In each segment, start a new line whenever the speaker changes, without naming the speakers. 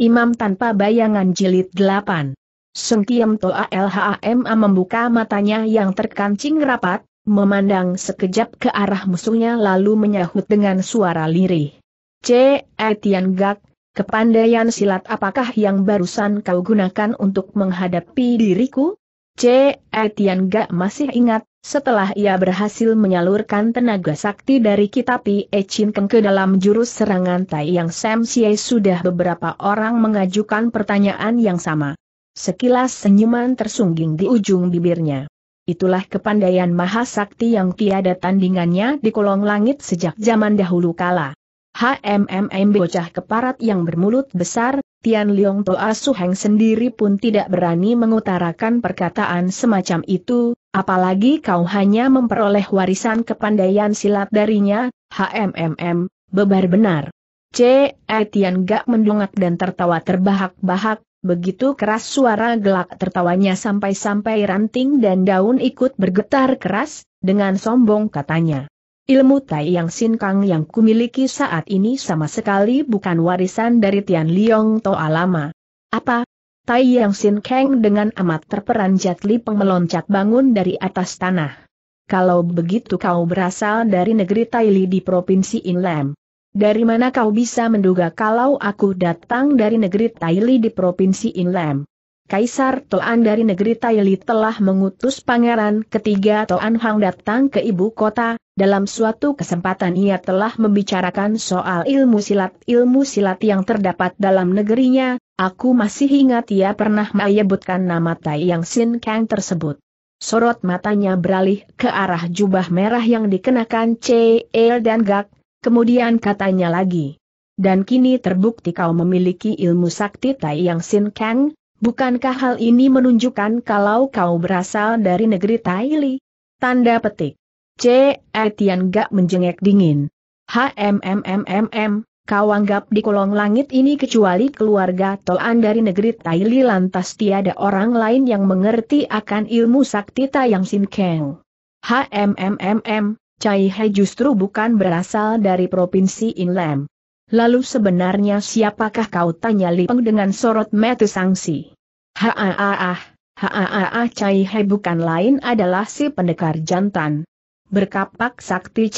Imam tanpa bayangan jilid 8. Sengkiam Toa LHAMA membuka matanya yang terkancing rapat, memandang sekejap ke arah musuhnya lalu menyahut dengan suara lirih. C. Etian Gak, kepandaian silat apakah yang barusan kau gunakan untuk menghadapi diriku? C. Etian Gak masih ingat, setelah ia berhasil menyalurkan tenaga sakti dari kitab Echin Keng ke dalam jurus serangan Tai Yang Sam Xie sudah beberapa orang mengajukan pertanyaan yang sama. Sekilas senyuman tersungging di ujung bibirnya. Itulah kepandaian maha sakti yang tiada tandingannya di kolong langit sejak zaman dahulu kala. HMMM bocah keparat yang bermulut besar, Tian Liong Toa Heng sendiri pun tidak berani mengutarakan perkataan semacam itu, apalagi kau hanya memperoleh warisan kepandaian silat darinya, HMMM, bebar benar. C. E. Tian Gak mendongak dan tertawa terbahak-bahak, begitu keras suara gelak tertawanya sampai-sampai ranting dan daun ikut bergetar keras, dengan sombong katanya. Ilmu Tai Yang Sin Kang yang kumiliki saat ini sama sekali bukan warisan dari Tian Liong To Alama. Apa? Tai Yang Sin Kang dengan amat terperanjat peng meloncat bangun dari atas tanah. Kalau begitu kau berasal dari negeri Tai Li di Provinsi Inlam. Dari mana kau bisa menduga kalau aku datang dari negeri Tai Li di Provinsi Inlam? Kaisar Toan dari negeri Tai Li telah mengutus pangeran ketiga Toan Hang datang ke ibu kota, dalam suatu kesempatan ia telah membicarakan soal ilmu silat-ilmu silat yang terdapat dalam negerinya, aku masih ingat ia pernah menyebutkan nama Tai Yang Sin Kang tersebut. Sorot matanya beralih ke arah jubah merah yang dikenakan L. dan Gak, kemudian katanya lagi. Dan kini terbukti kau memiliki ilmu sakti Tai Yang Sin Kang, bukankah hal ini menunjukkan kalau kau berasal dari negeri Tai Li? Tanda petik. C. Etian gak menjengek dingin. HMMMMM, kau anggap di kolong langit ini kecuali keluarga Toan dari negeri Taili lantas tiada orang lain yang mengerti akan ilmu sakti Tayang Sin Keng. HMMMM, Cai He justru bukan berasal dari provinsi Inlam. Lalu sebenarnya siapakah kau tanya Lipeng dengan sorot mata sangsi? Haaah, ah, ah, haaah ah, Cai He bukan lain adalah si pendekar jantan berkapak sakti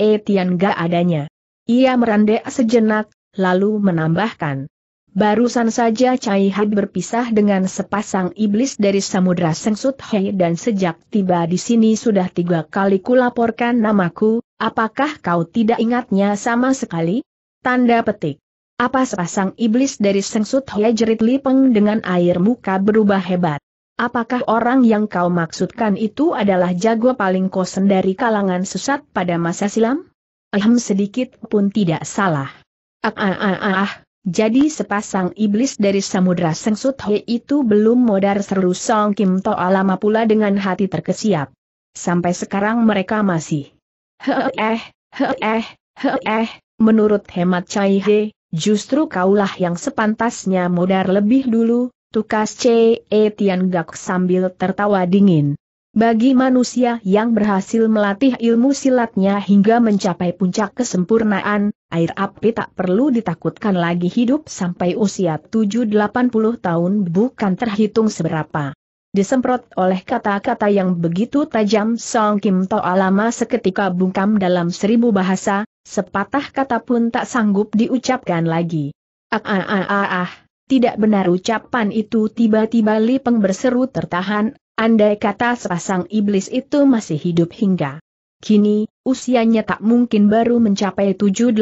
E. Tian ga adanya. Ia merandek sejenak, lalu menambahkan. Barusan saja Cai Hai berpisah dengan sepasang iblis dari Samudra Sengsut Hei dan sejak tiba di sini sudah tiga kali kulaporkan namaku, apakah kau tidak ingatnya sama sekali? Tanda petik. Apa sepasang iblis dari Sengsut Hei jerit Lipeng dengan air muka berubah hebat. Apakah orang yang kau maksudkan itu adalah jago paling kosen dari kalangan sesat pada masa silam? Ahem sedikit pun tidak salah. Ah ah ah ah, ah. jadi sepasang iblis dari samudra sengsut he itu belum modar seru Song Kim To lama pula dengan hati terkesiap. Sampai sekarang mereka masih. He eh, he eh, eh, menurut hemat Chai He, justru kaulah yang sepantasnya modar lebih dulu, Tukas C. E. Tian Gak sambil tertawa dingin. Bagi manusia yang berhasil melatih ilmu silatnya hingga mencapai puncak kesempurnaan, air api tak perlu ditakutkan lagi hidup sampai usia 7-80 tahun bukan terhitung seberapa. Disemprot oleh kata-kata yang begitu tajam Song Kim To Alama seketika bungkam dalam seribu bahasa, sepatah kata pun tak sanggup diucapkan lagi. Ah ah ah ah ah. Tidak benar ucapan itu tiba-tiba Lipeng berseru tertahan, andai kata sepasang iblis itu masih hidup hingga kini, usianya tak mungkin baru mencapai 7-80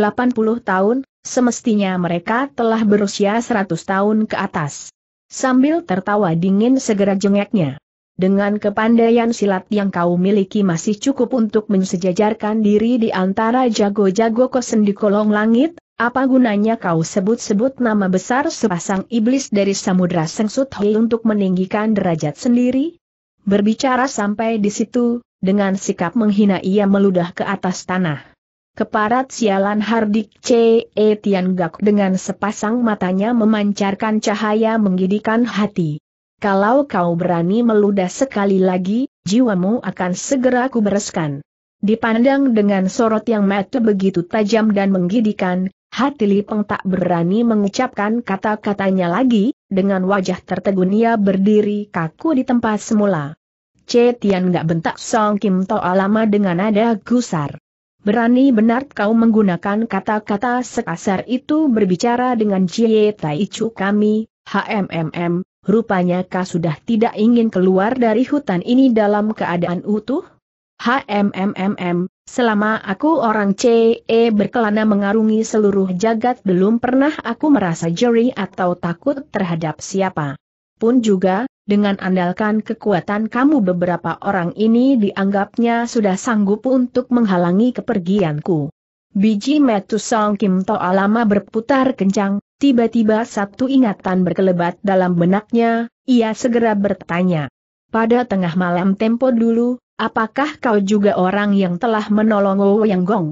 tahun, semestinya mereka telah berusia 100 tahun ke atas. Sambil tertawa dingin segera jengeknya. Dengan kepandaian silat yang kau miliki masih cukup untuk mensejajarkan diri di antara jago-jago kosen di kolong langit, apa gunanya kau sebut-sebut nama besar sepasang iblis dari Samudra Sengsut Hei untuk meninggikan derajat sendiri? Berbicara sampai di situ, dengan sikap menghina ia meludah ke atas tanah. Keparat sialan Hardik C. E. gak dengan sepasang matanya memancarkan cahaya menggidikan hati. Kalau kau berani meludah sekali lagi, jiwamu akan segera kubereskan. Dipandang dengan sorot yang mata begitu tajam dan menggidikan, Hati Lipeng tak berani mengucapkan kata-katanya lagi, dengan wajah tertegun ia berdiri kaku di tempat semula. Cetian Tian gak bentak Song Kim Toa lama dengan nada gusar. Berani benar kau menggunakan kata-kata sekasar itu berbicara dengan Jie Tai Chu kami, HMMM, rupanya kau sudah tidak ingin keluar dari hutan ini dalam keadaan utuh? HMMMM, selama aku orang CE berkelana mengarungi seluruh jagat belum pernah aku merasa jeri atau takut terhadap siapa. Pun juga, dengan andalkan kekuatan kamu beberapa orang ini dianggapnya sudah sanggup untuk menghalangi kepergianku. Biji Metusong Kim Toa lama berputar kencang, tiba-tiba satu ingatan berkelebat dalam benaknya, ia segera bertanya. Pada tengah malam tempo dulu, Apakah kau juga orang yang telah menolong Yang Gong?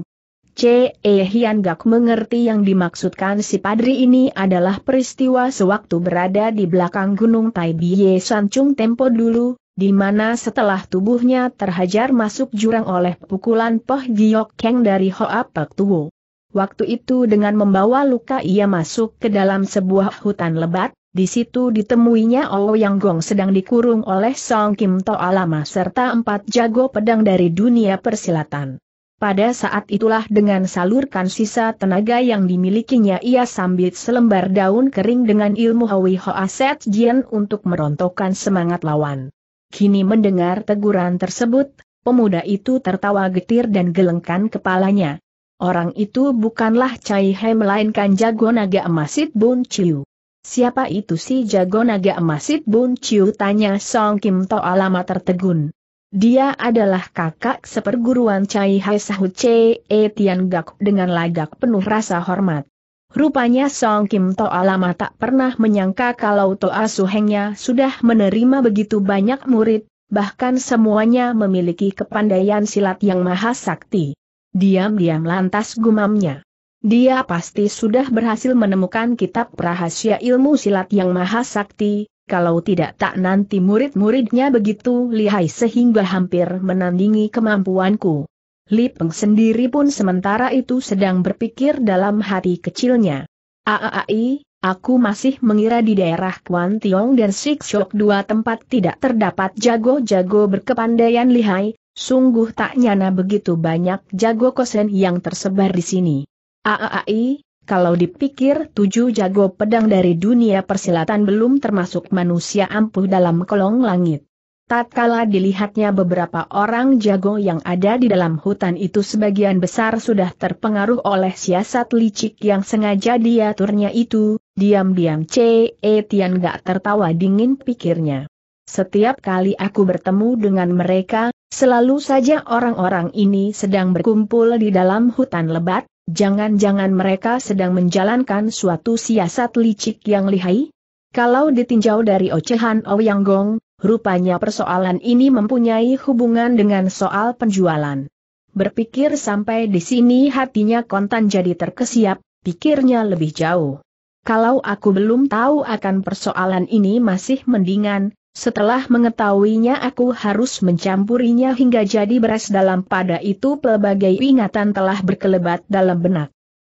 Che ehian Hian Gak mengerti yang dimaksudkan si padri ini adalah peristiwa sewaktu berada di belakang Gunung Tai Biye Sancung Tempo dulu, di mana setelah tubuhnya terhajar masuk jurang oleh pukulan Poh Giok Keng dari Hoa Pek Tuo. Waktu itu dengan membawa luka ia masuk ke dalam sebuah hutan lebat, di situ ditemuinya Ouyang Yang Gong sedang dikurung oleh Song Kim To Alama serta empat jago pedang dari dunia persilatan. Pada saat itulah dengan salurkan sisa tenaga yang dimilikinya ia sambit selembar daun kering dengan ilmu Hawi Hoa Set Jian untuk merontokkan semangat lawan. Kini mendengar teguran tersebut, pemuda itu tertawa getir dan gelengkan kepalanya. Orang itu bukanlah Cai He melainkan jago naga emasit Bun Chiu. Siapa itu si jago naga emas It Bun Chiu tanya Song Kim To Alama tertegun. Dia adalah kakak seperguruan Chai Hai Sahu Che E Tian Gak dengan lagak penuh rasa hormat. Rupanya Song Kim To Alama tak pernah menyangka kalau Toa Suhengnya sudah menerima begitu banyak murid, bahkan semuanya memiliki kepandaian silat yang maha sakti. Diam-diam lantas gumamnya. Dia pasti sudah berhasil menemukan kitab rahasia ilmu silat yang maha sakti, kalau tidak tak nanti murid-muridnya begitu lihai sehingga hampir menandingi kemampuanku. Li sendiri pun sementara itu sedang berpikir dalam hati kecilnya. Aai, aku masih mengira di daerah Kuan Tiong dan Sik Shok dua tempat tidak terdapat jago-jago berkepandaian lihai, sungguh tak nyana begitu banyak jago kosen yang tersebar di sini. Aai, kalau dipikir tujuh jago pedang dari dunia persilatan belum termasuk manusia ampuh dalam kolong langit. Tatkala dilihatnya beberapa orang jago yang ada di dalam hutan itu sebagian besar sudah terpengaruh oleh siasat licik yang sengaja diaturnya itu, diam-diam C.E. Tian gak tertawa dingin pikirnya. Setiap kali aku bertemu dengan mereka, selalu saja orang-orang ini sedang berkumpul di dalam hutan lebat, Jangan-jangan mereka sedang menjalankan suatu siasat licik yang lihai? Kalau ditinjau dari ocehan Ouyang Gong, rupanya persoalan ini mempunyai hubungan dengan soal penjualan. Berpikir sampai di sini hatinya kontan jadi terkesiap, pikirnya lebih jauh. Kalau aku belum tahu akan persoalan ini masih mendingan, setelah mengetahuinya aku harus mencampurinya hingga jadi beras dalam pada itu pelbagai ingatan telah berkelebat dalam benak.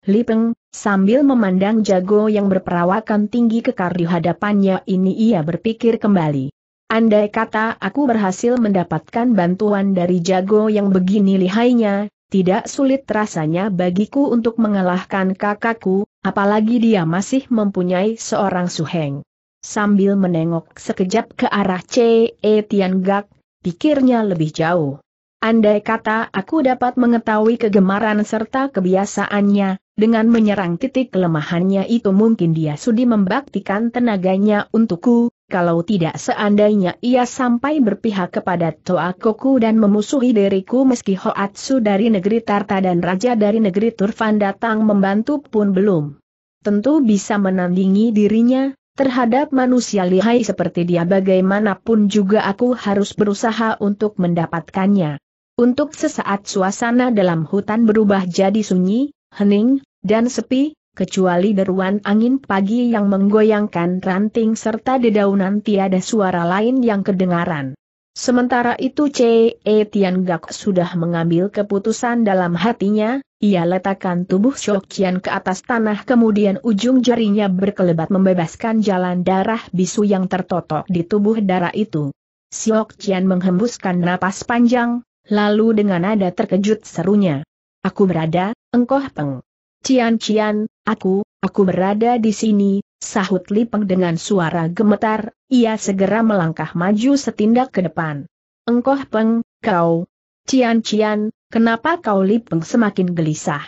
Lipeng, sambil memandang jago yang berperawakan tinggi kekar di hadapannya ini ia berpikir kembali. Andai kata aku berhasil mendapatkan bantuan dari jago yang begini lihainya, tidak sulit rasanya bagiku untuk mengalahkan kakakku, apalagi dia masih mempunyai seorang suheng sambil menengok sekejap ke arah C. E. Tian Gak, pikirnya lebih jauh. Andai kata aku dapat mengetahui kegemaran serta kebiasaannya, dengan menyerang titik kelemahannya itu mungkin dia sudi membaktikan tenaganya untukku, kalau tidak seandainya ia sampai berpihak kepada Toakoku dan memusuhi diriku meski Hoatsu dari negeri Tarta dan Raja dari negeri Turfan datang membantu pun belum. Tentu bisa menandingi dirinya, Terhadap manusia lihai seperti dia bagaimanapun juga aku harus berusaha untuk mendapatkannya. Untuk sesaat suasana dalam hutan berubah jadi sunyi, hening, dan sepi, kecuali deruan angin pagi yang menggoyangkan ranting serta dedaunan tiada suara lain yang kedengaran. Sementara itu C.E. Tian Gak sudah mengambil keputusan dalam hatinya, ia letakkan tubuh Shokian ke atas tanah kemudian ujung jarinya berkelebat membebaskan jalan darah bisu yang tertotok di tubuh darah itu. Shokian menghembuskan napas panjang, lalu dengan nada terkejut serunya. Aku berada, engkoh peng. Cian Cian, aku, aku berada di sini, sahut Li Peng dengan suara gemetar, ia segera melangkah maju setindak ke depan. Engkoh peng, kau. Cian Cian, Kenapa kau Lipeng semakin gelisah?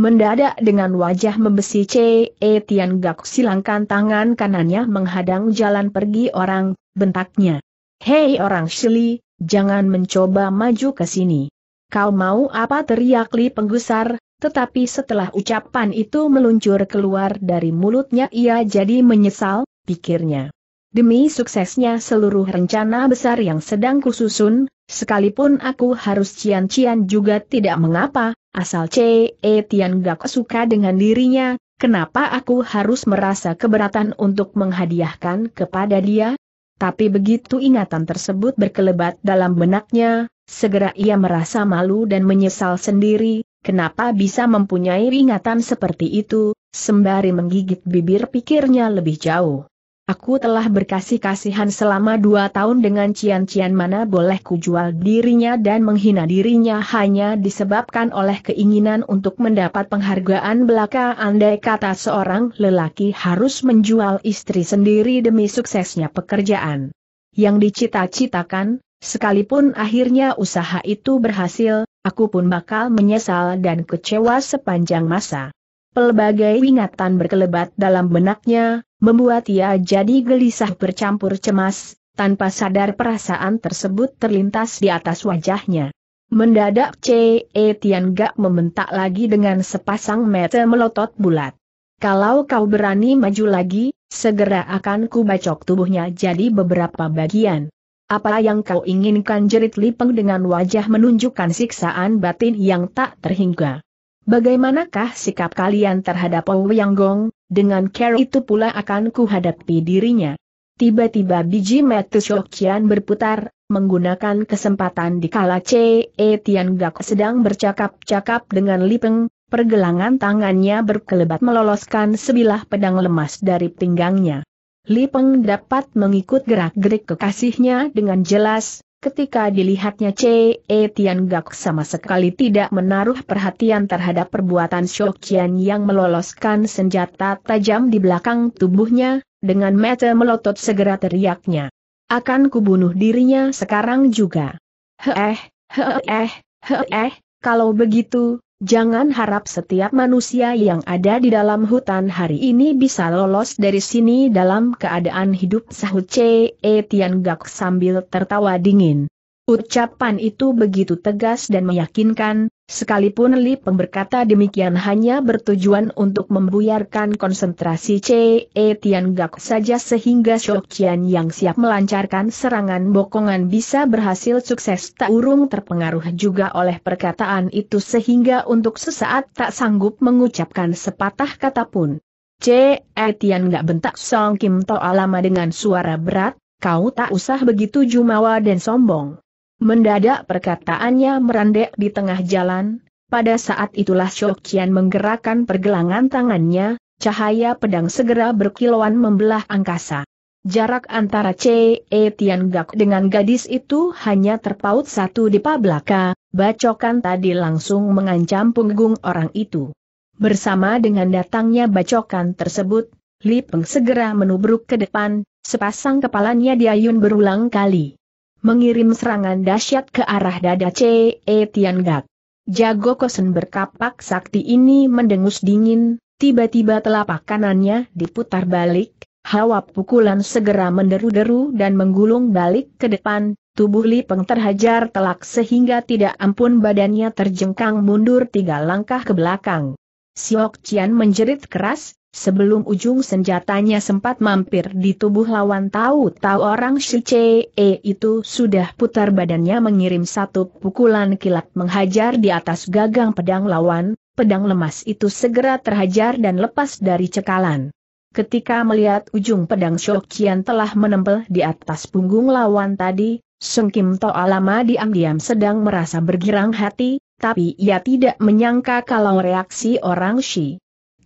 Mendadak dengan wajah membesi C. Etian Tian Gak silangkan tangan kanannya menghadang jalan pergi orang, bentaknya. Hei orang Shili, jangan mencoba maju ke sini. Kau mau apa teriak Li penggusar, tetapi setelah ucapan itu meluncur keluar dari mulutnya ia jadi menyesal, pikirnya. Demi suksesnya seluruh rencana besar yang sedang kususun, sekalipun aku harus cian-cian juga tidak mengapa, asal C.E. Tian Gak suka dengan dirinya, kenapa aku harus merasa keberatan untuk menghadiahkan kepada dia? Tapi begitu ingatan tersebut berkelebat dalam benaknya, segera ia merasa malu dan menyesal sendiri, kenapa bisa mempunyai ingatan seperti itu, sembari menggigit bibir pikirnya lebih jauh. Aku telah berkasih-kasihan selama dua tahun dengan cian-cian mana boleh kujual dirinya dan menghina dirinya hanya disebabkan oleh keinginan untuk mendapat penghargaan belaka andai kata seorang lelaki harus menjual istri sendiri demi suksesnya pekerjaan. Yang dicita-citakan, sekalipun akhirnya usaha itu berhasil, aku pun bakal menyesal dan kecewa sepanjang masa. Pelbagai ingatan berkelebat dalam benaknya, membuat ia jadi gelisah bercampur cemas, tanpa sadar perasaan tersebut terlintas di atas wajahnya. Mendadak C.E. Tian Gak membentak lagi dengan sepasang mata melotot bulat. Kalau kau berani maju lagi, segera akan kubacok tubuhnya jadi beberapa bagian. Apa yang kau inginkan jerit Lipeng dengan wajah menunjukkan siksaan batin yang tak terhingga. Bagaimanakah sikap kalian terhadap Ouyang Gong, dengan care itu pula akan kuhadapi dirinya. Tiba-tiba biji metu Shokian berputar, menggunakan kesempatan di kala C. E. Tian Gak sedang bercakap-cakap dengan Lipeng, pergelangan tangannya berkelebat meloloskan sebilah pedang lemas dari pinggangnya. Lipeng dapat mengikut gerak-gerik kekasihnya dengan jelas, Ketika dilihatnya C. E. Tian Gak sama sekali tidak menaruh perhatian terhadap perbuatan Qian yang meloloskan senjata tajam di belakang tubuhnya, dengan mata melotot segera teriaknya. Akan kubunuh dirinya sekarang juga. heh, heh, heh. kalau begitu, Jangan harap setiap manusia yang ada di dalam hutan hari ini bisa lolos dari sini dalam keadaan hidup sahut C. E. Tian Gak sambil tertawa dingin. Ucapan itu begitu tegas dan meyakinkan, Sekalipun Li Peng berkata demikian hanya bertujuan untuk membuyarkan konsentrasi C.E. Tian Gak saja sehingga Shok Qian yang siap melancarkan serangan bokongan bisa berhasil sukses tak urung terpengaruh juga oleh perkataan itu sehingga untuk sesaat tak sanggup mengucapkan sepatah kata pun. C.E. Tian Gak bentak Song Kim Toa lama dengan suara berat, kau tak usah begitu jumawa dan sombong. Mendadak perkataannya merandek di tengah jalan, pada saat itulah Shok Qian menggerakkan pergelangan tangannya, cahaya pedang segera berkilauan membelah angkasa. Jarak antara C.E. E Tian Gak dengan gadis itu hanya terpaut satu di pablaka, bacokan tadi langsung mengancam punggung orang itu. Bersama dengan datangnya bacokan tersebut, Li Peng segera menubruk ke depan, sepasang kepalanya diayun berulang kali mengirim serangan dahsyat ke arah dada C.E. Gak. Jago Kosen berkapak sakti ini mendengus dingin, tiba-tiba telapak kanannya diputar balik, hawa pukulan segera menderu-deru dan menggulung balik ke depan, tubuh Lipeng terhajar telak sehingga tidak ampun badannya terjengkang mundur tiga langkah ke belakang. Siok Cian menjerit keras, Sebelum ujung senjatanya sempat mampir di tubuh lawan tahu-tahu orang e itu sudah putar badannya mengirim satu pukulan kilat menghajar di atas gagang pedang lawan, pedang lemas itu segera terhajar dan lepas dari cekalan. Ketika melihat ujung pedang Shokian telah menempel di atas punggung lawan tadi, Sung Kim To lama diam-diam sedang merasa bergirang hati, tapi ia tidak menyangka kalau reaksi orang Shi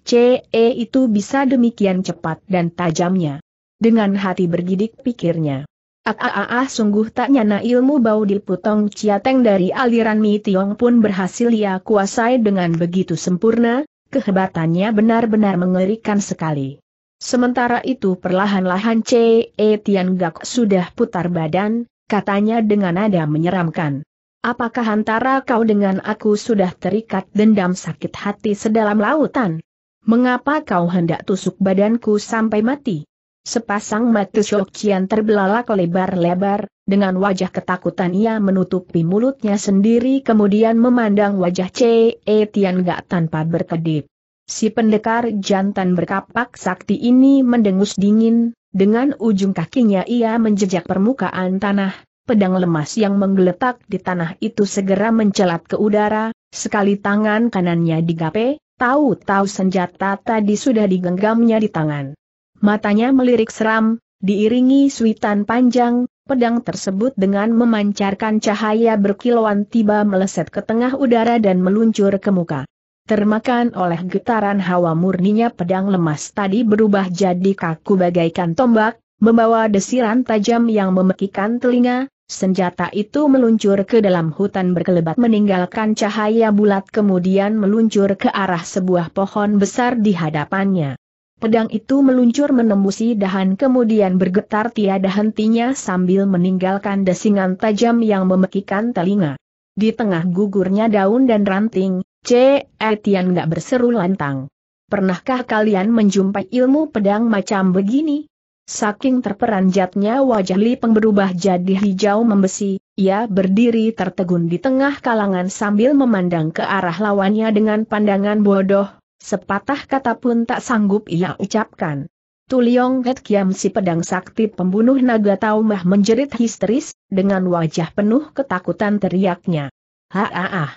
CE itu bisa demikian cepat dan tajamnya. Dengan hati bergidik pikirnya. Ah, ah, ah, ah sungguh tak nyana ilmu bau diputong ciateng dari aliran Mi Tiong pun berhasil ia kuasai dengan begitu sempurna, kehebatannya benar-benar mengerikan sekali. Sementara itu perlahan-lahan CE Tian Gak sudah putar badan, katanya dengan nada menyeramkan. Apakah antara kau dengan aku sudah terikat dendam sakit hati sedalam lautan? Mengapa kau hendak tusuk badanku sampai mati? Sepasang mata Shokian terbelalak lebar-lebar, dengan wajah ketakutan ia menutupi mulutnya sendiri kemudian memandang wajah C E Tian Gak tanpa berkedip. Si pendekar jantan berkapak sakti ini mendengus dingin, dengan ujung kakinya ia menjejak permukaan tanah, pedang lemas yang menggeletak di tanah itu segera mencelat ke udara, sekali tangan kanannya digape, Tahu-tahu senjata tadi sudah digenggamnya di tangan. Matanya melirik seram, diiringi suitan panjang, pedang tersebut dengan memancarkan cahaya berkilauan tiba meleset ke tengah udara dan meluncur ke muka. Termakan oleh getaran hawa murninya pedang lemas tadi berubah jadi kaku bagaikan tombak, membawa desiran tajam yang memekikan telinga, Senjata itu meluncur ke dalam hutan berkelebat meninggalkan cahaya bulat kemudian meluncur ke arah sebuah pohon besar di hadapannya. Pedang itu meluncur menembusi dahan kemudian bergetar tiada hentinya sambil meninggalkan desingan tajam yang memekikan telinga. Di tengah gugurnya daun dan ranting, C. Etian gak berseru lantang. Pernahkah kalian menjumpai ilmu pedang macam begini? Saking terperanjatnya wajah Li Peng berubah jadi hijau membesi, ia berdiri tertegun di tengah kalangan sambil memandang ke arah lawannya dengan pandangan bodoh, sepatah kata pun tak sanggup ia ucapkan. Tuliong Het Kiam si pedang sakti pembunuh naga Taumah menjerit histeris, dengan wajah penuh ketakutan teriaknya. Haaah!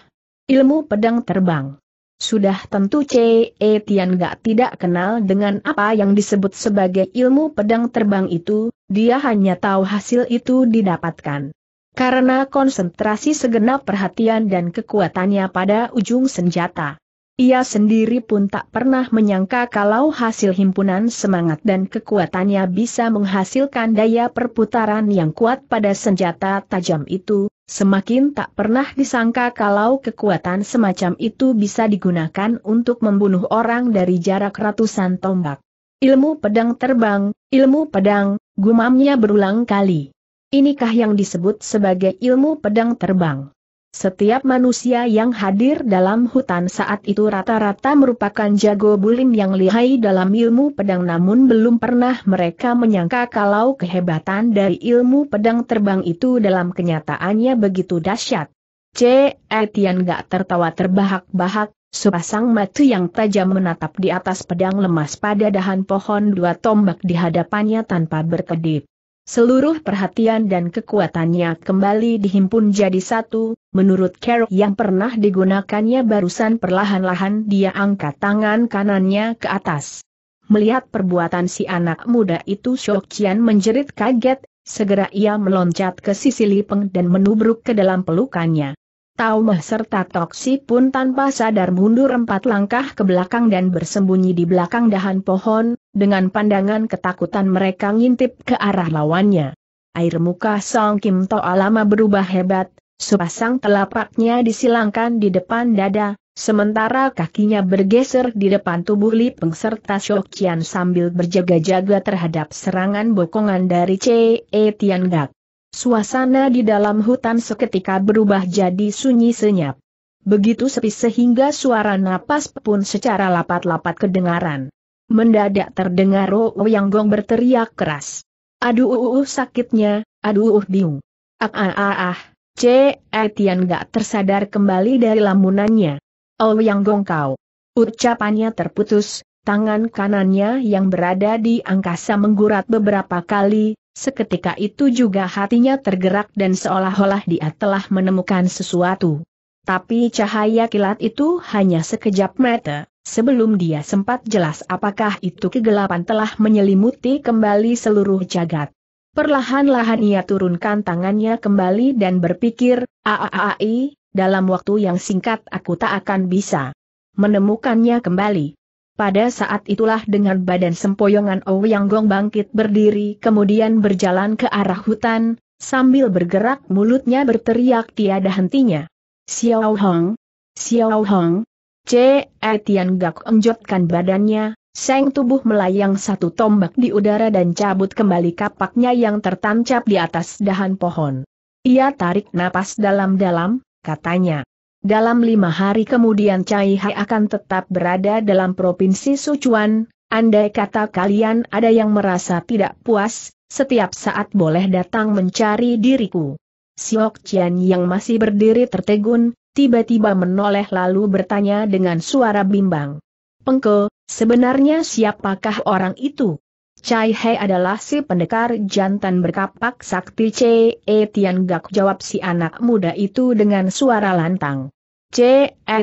Ilmu pedang terbang. Sudah tentu E. Tian Gak tidak kenal dengan apa yang disebut sebagai ilmu pedang terbang itu, dia hanya tahu hasil itu didapatkan. Karena konsentrasi segenap perhatian dan kekuatannya pada ujung senjata. Ia sendiri pun tak pernah menyangka kalau hasil himpunan semangat dan kekuatannya bisa menghasilkan daya perputaran yang kuat pada senjata tajam itu, semakin tak pernah disangka kalau kekuatan semacam itu bisa digunakan untuk membunuh orang dari jarak ratusan tombak. Ilmu pedang terbang, ilmu pedang, gumamnya berulang kali. Inikah yang disebut sebagai ilmu pedang terbang? Setiap manusia yang hadir dalam hutan saat itu rata-rata merupakan jago bulim yang lihai dalam ilmu pedang namun belum pernah mereka menyangka kalau kehebatan dari ilmu pedang terbang itu dalam kenyataannya begitu dahsyat. C. Etian gak tertawa terbahak-bahak, sepasang mata yang tajam menatap di atas pedang lemas pada dahan pohon dua tombak di hadapannya tanpa berkedip. Seluruh perhatian dan kekuatannya kembali dihimpun jadi satu, menurut Carol yang pernah digunakannya barusan perlahan-lahan dia angkat tangan kanannya ke atas. Melihat perbuatan si anak muda itu Chian menjerit kaget, segera ia meloncat ke sisi Lipeng dan menubruk ke dalam pelukannya. Taumah serta Toksi pun tanpa sadar mundur empat langkah ke belakang dan bersembunyi di belakang dahan pohon, dengan pandangan ketakutan mereka ngintip ke arah lawannya. Air muka Song Kim Toa lama berubah hebat, sepasang telapaknya disilangkan di depan dada, sementara kakinya bergeser di depan tubuh Li Peng serta Shok sambil berjaga-jaga terhadap serangan bokongan dari C.E. Tian Gak. Suasana di dalam hutan seketika berubah jadi sunyi senyap. Begitu sepi sehingga suara napas pun secara lapat-lapat kedengaran. Mendadak terdengar roh yang gong berteriak keras. Aduh uh, uh, sakitnya, aduh uh, bingung. Ah ah ah ah, C. Etian eh, gak tersadar kembali dari lamunannya. Oh yang gong kau. Ucapannya terputus, tangan kanannya yang berada di angkasa menggurat beberapa kali, Seketika itu juga hatinya tergerak dan seolah-olah dia telah menemukan sesuatu. Tapi cahaya kilat itu hanya sekejap mata, sebelum dia sempat jelas apakah itu kegelapan telah menyelimuti kembali seluruh jagat. Perlahan-lahan ia turunkan tangannya kembali dan berpikir, aaai, dalam waktu yang singkat aku tak akan bisa menemukannya kembali. Pada saat itulah dengan badan sempoyongan Ouyang Gong bangkit berdiri kemudian berjalan ke arah hutan, sambil bergerak mulutnya berteriak tiada hentinya. Xiao Hong, Xiao Hong, C. Etian Gak enjotkan badannya, seng tubuh melayang satu tombak di udara dan cabut kembali kapaknya yang tertancap di atas dahan pohon. Ia tarik napas dalam-dalam, katanya. Dalam lima hari kemudian Cai Hai akan tetap berada dalam provinsi Sichuan, andai kata kalian ada yang merasa tidak puas, setiap saat boleh datang mencari diriku. Siok Qian yang masih berdiri tertegun, tiba-tiba menoleh lalu bertanya dengan suara bimbang. Pengke, sebenarnya siapakah orang itu? Cai Hai adalah si pendekar jantan berkapak sakti C.E. Tian Gak jawab si anak muda itu dengan suara lantang. C. E.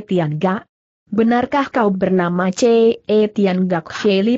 Benarkah kau bernama C. E. Tian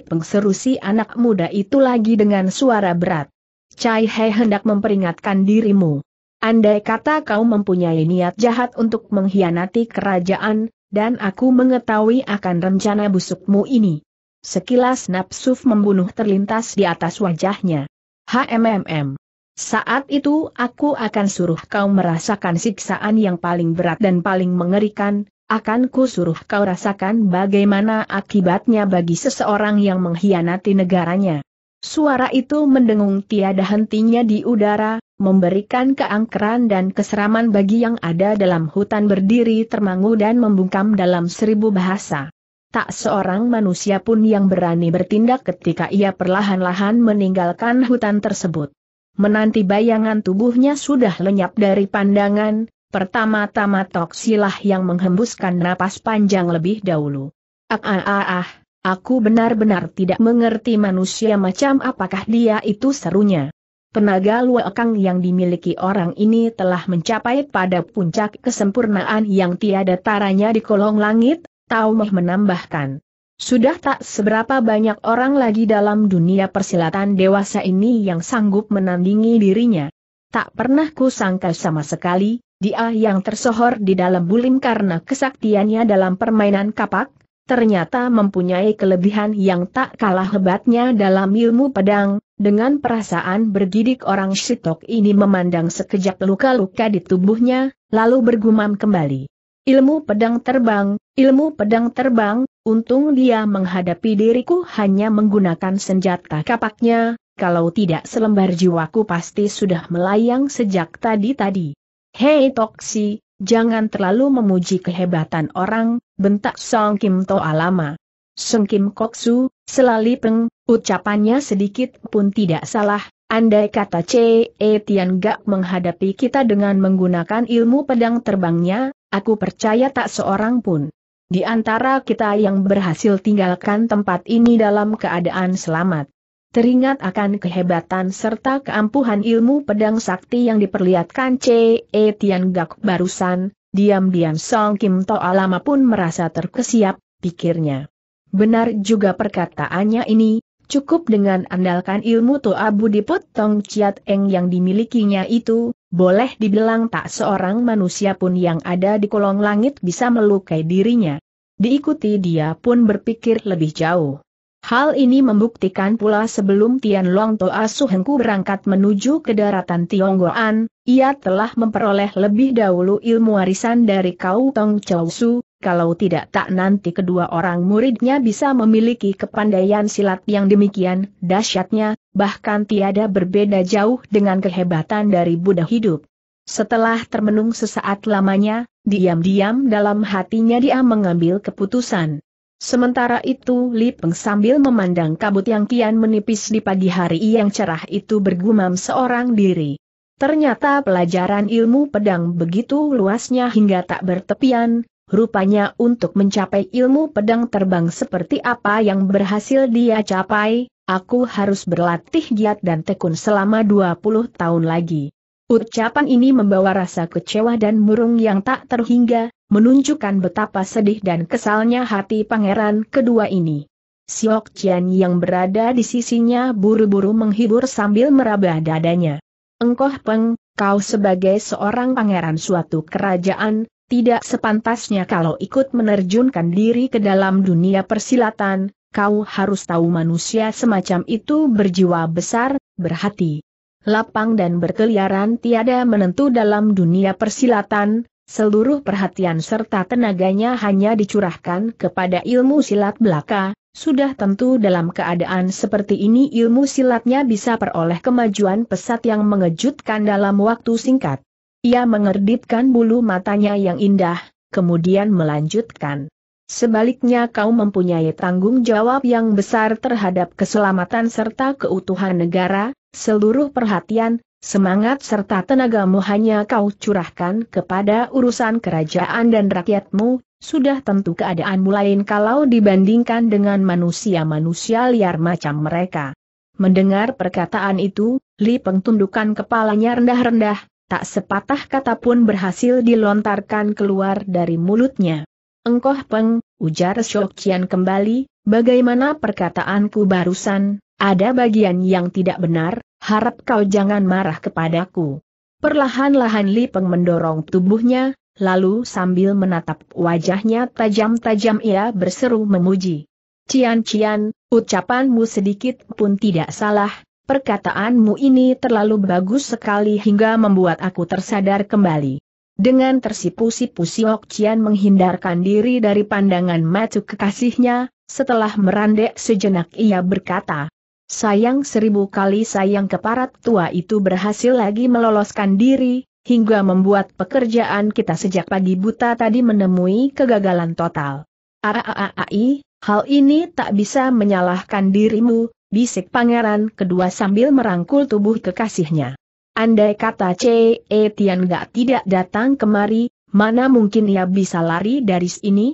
pengseru si anak muda itu lagi dengan suara berat? Cai He hendak memperingatkan dirimu. Andai kata kau mempunyai niat jahat untuk mengkhianati kerajaan, dan aku mengetahui akan rencana busukmu ini. Sekilas Napsuf membunuh terlintas di atas wajahnya. HMMM. Saat itu aku akan suruh kau merasakan siksaan yang paling berat dan paling mengerikan, akan ku suruh kau rasakan bagaimana akibatnya bagi seseorang yang mengkhianati negaranya. Suara itu mendengung tiada hentinya di udara, memberikan keangkeran dan keseraman bagi yang ada dalam hutan berdiri termangu dan membungkam dalam seribu bahasa. Tak seorang manusia pun yang berani bertindak ketika ia perlahan-lahan meninggalkan hutan tersebut menanti bayangan tubuhnya sudah lenyap dari pandangan, pertama-tama Toksilah yang menghembuskan napas panjang lebih dahulu. Ah ah ah ah, aku benar-benar tidak mengerti manusia macam apakah dia itu serunya. Tenaga luakang yang dimiliki orang ini telah mencapai pada puncak kesempurnaan yang tiada taranya di kolong langit, Taumah menambahkan. Sudah tak seberapa banyak orang lagi dalam dunia persilatan dewasa ini yang sanggup menandingi dirinya. Tak pernah ku sangka sama sekali, dia yang tersohor di dalam bulim karena kesaktiannya dalam permainan kapak, ternyata mempunyai kelebihan yang tak kalah hebatnya dalam ilmu pedang, dengan perasaan bergidik orang sitok ini memandang sekejap luka-luka di tubuhnya, lalu bergumam kembali. Ilmu pedang terbang, ilmu pedang terbang, untung dia menghadapi diriku hanya menggunakan senjata kapaknya, kalau tidak selembar jiwaku pasti sudah melayang sejak tadi-tadi. Hei Toksi, jangan terlalu memuji kehebatan orang, bentak Song Kim To Alama. Song Kim Koksu, selali peng, ucapannya sedikit pun tidak salah, andai kata C.E. Tian Gak menghadapi kita dengan menggunakan ilmu pedang terbangnya, Aku percaya tak seorang pun. Di antara kita yang berhasil tinggalkan tempat ini dalam keadaan selamat. Teringat akan kehebatan serta keampuhan ilmu pedang sakti yang diperlihatkan C.E. Etian Tian Gak barusan, diam-diam Song Kim To Alama pun merasa terkesiap, pikirnya. Benar juga perkataannya ini, cukup dengan andalkan ilmu Toa Abu Diput Tong Chiat Eng yang dimilikinya itu, boleh dibilang tak seorang manusia pun yang ada di kolong langit bisa melukai dirinya. Diikuti dia pun berpikir lebih jauh. Hal ini membuktikan pula sebelum Tian Long Toa Suhengku berangkat menuju ke daratan Tionggoan, ia telah memperoleh lebih dahulu ilmu warisan dari Kau Tong Chow Su, kalau tidak tak nanti kedua orang muridnya bisa memiliki kepandaian silat yang demikian dahsyatnya, bahkan tiada berbeda jauh dengan kehebatan dari Buddha hidup. Setelah termenung sesaat lamanya, diam-diam dalam hatinya dia mengambil keputusan. Sementara itu Li Peng sambil memandang kabut yang kian menipis di pagi hari yang cerah itu bergumam seorang diri. Ternyata pelajaran ilmu pedang begitu luasnya hingga tak bertepian, rupanya untuk mencapai ilmu pedang terbang seperti apa yang berhasil dia capai, aku harus berlatih giat dan tekun selama 20 tahun lagi. Ucapan ini membawa rasa kecewa dan murung yang tak terhingga, menunjukkan betapa sedih dan kesalnya hati pangeran kedua ini. Siok Chen yang berada di sisinya buru-buru menghibur sambil meraba dadanya. Engkoh Peng, kau sebagai seorang pangeran suatu kerajaan, tidak sepantasnya kalau ikut menerjunkan diri ke dalam dunia persilatan, kau harus tahu manusia semacam itu berjiwa besar, berhati lapang dan berkeliaran tiada menentu dalam dunia persilatan, seluruh perhatian serta tenaganya hanya dicurahkan kepada ilmu silat belaka, sudah tentu dalam keadaan seperti ini ilmu silatnya bisa peroleh kemajuan pesat yang mengejutkan dalam waktu singkat. Ia mengerdipkan bulu matanya yang indah, kemudian melanjutkan. Sebaliknya kau mempunyai tanggung jawab yang besar terhadap keselamatan serta keutuhan negara, seluruh perhatian, semangat serta tenagamu hanya kau curahkan kepada urusan kerajaan dan rakyatmu, sudah tentu keadaanmu lain kalau dibandingkan dengan manusia-manusia liar macam mereka. Mendengar perkataan itu, Li Peng kepalanya rendah-rendah, tak sepatah kata pun berhasil dilontarkan keluar dari mulutnya. Engkoh peng, ujar Shokian kembali, bagaimana perkataanku barusan, ada bagian yang tidak benar, harap kau jangan marah kepadaku. Perlahan-lahan Li Peng mendorong tubuhnya, lalu sambil menatap wajahnya tajam-tajam ia berseru memuji. Cian-cian, ucapanmu sedikit pun tidak salah, Perkataanmu ini terlalu bagus sekali hingga membuat aku tersadar kembali. Dengan tersipu-sipu Siok Cian menghindarkan diri dari pandangan mata kekasihnya, setelah merandek sejenak ia berkata, Sayang seribu kali sayang keparat tua itu berhasil lagi meloloskan diri, hingga membuat pekerjaan kita sejak pagi buta tadi menemui kegagalan total. Aaai, hal ini tak bisa menyalahkan dirimu, bisik pangeran kedua sambil merangkul tubuh kekasihnya. Andai kata C.E. Tian gak tidak datang kemari, mana mungkin ia bisa lari dari sini?